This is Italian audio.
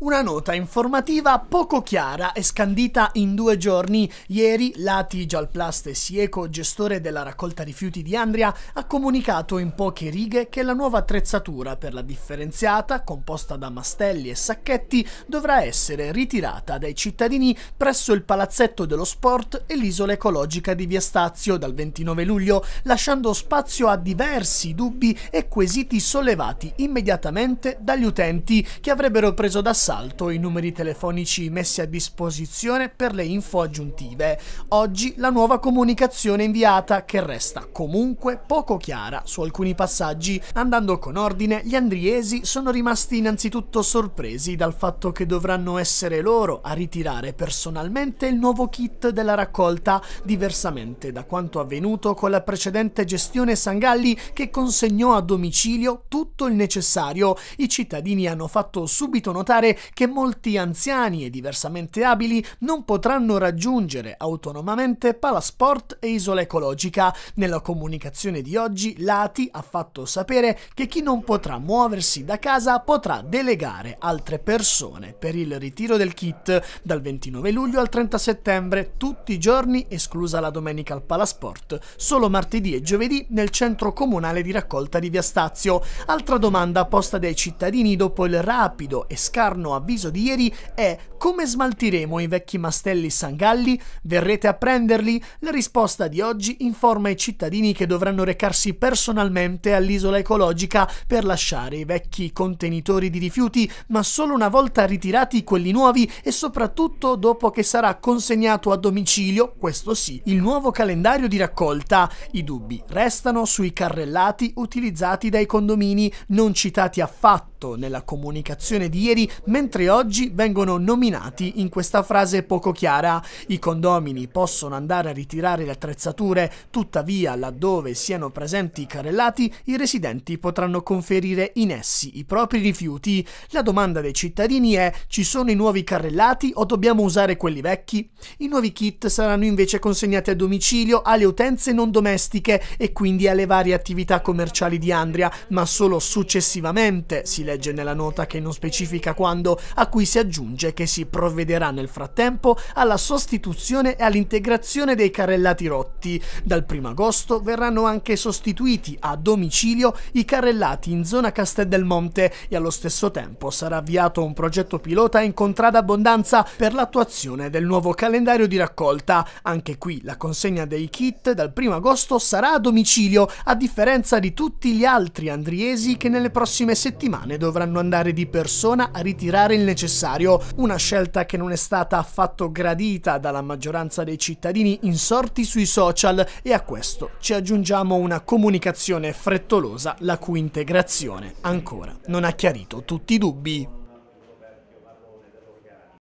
Una nota informativa poco chiara e scandita in due giorni. Ieri l'ATI Gialplast e Sieco, gestore della raccolta rifiuti di Andria, ha comunicato in poche righe che la nuova attrezzatura per la differenziata, composta da mastelli e sacchetti, dovrà essere ritirata dai cittadini presso il Palazzetto dello Sport e l'isola ecologica di Via Stazio dal 29 luglio, lasciando spazio a diversi dubbi e quesiti sollevati immediatamente dagli utenti che avrebbero preso d'assalto assalto i numeri telefonici messi a disposizione per le info aggiuntive. Oggi la nuova comunicazione inviata che resta comunque poco chiara su alcuni passaggi. Andando con ordine, gli andriesi sono rimasti innanzitutto sorpresi dal fatto che dovranno essere loro a ritirare personalmente il nuovo kit della raccolta, diversamente da quanto avvenuto con la precedente gestione Sangalli che consegnò a domicilio tutto il necessario. I cittadini hanno fatto subito notare che molti anziani e diversamente abili non potranno raggiungere autonomamente Palasport e Isola Ecologica. Nella comunicazione di oggi Lati ha fatto sapere che chi non potrà muoversi da casa potrà delegare altre persone per il ritiro del kit dal 29 luglio al 30 settembre, tutti i giorni esclusa la domenica al Palasport, solo martedì e giovedì nel centro comunale di raccolta di Via Stazio. Altra domanda posta dai cittadini dopo il rapido e scarno strano avviso di ieri è come smaltiremo i vecchi mastelli sangalli? Verrete a prenderli? La risposta di oggi informa i cittadini che dovranno recarsi personalmente all'isola ecologica per lasciare i vecchi contenitori di rifiuti, ma solo una volta ritirati quelli nuovi e soprattutto dopo che sarà consegnato a domicilio, questo sì, il nuovo calendario di raccolta. I dubbi restano sui carrellati utilizzati dai condomini non citati affatto fatto nella comunicazione di ieri, mentre oggi vengono nominati in questa frase poco chiara. I condomini possono andare a ritirare le attrezzature, tuttavia laddove siano presenti i carrellati, i residenti potranno conferire in essi i propri rifiuti. La domanda dei cittadini è ci sono i nuovi carrellati o dobbiamo usare quelli vecchi? I nuovi kit saranno invece consegnati a domicilio alle utenze non domestiche e quindi alle varie attività commerciali di Andria, ma solo successivamente si legge nella nota che non specifica quando, a cui si aggiunge che si provvederà nel frattempo alla sostituzione e all'integrazione dei carrellati rotti. Dal 1 agosto verranno anche sostituiti a domicilio i carrellati in zona Castel del Monte e allo stesso tempo sarà avviato un progetto pilota in contrada abbondanza per l'attuazione del nuovo calendario di raccolta. Anche qui la consegna dei kit dal 1 agosto sarà a domicilio, a differenza di tutti gli altri andriesi che nelle prossime settimane dovranno andare di persona a ritirare il necessario, una scelta che non è stata affatto gradita dalla maggioranza dei cittadini insorti sui social e a questo ci aggiungiamo una comunicazione frettolosa la cui integrazione ancora non ha chiarito tutti i dubbi.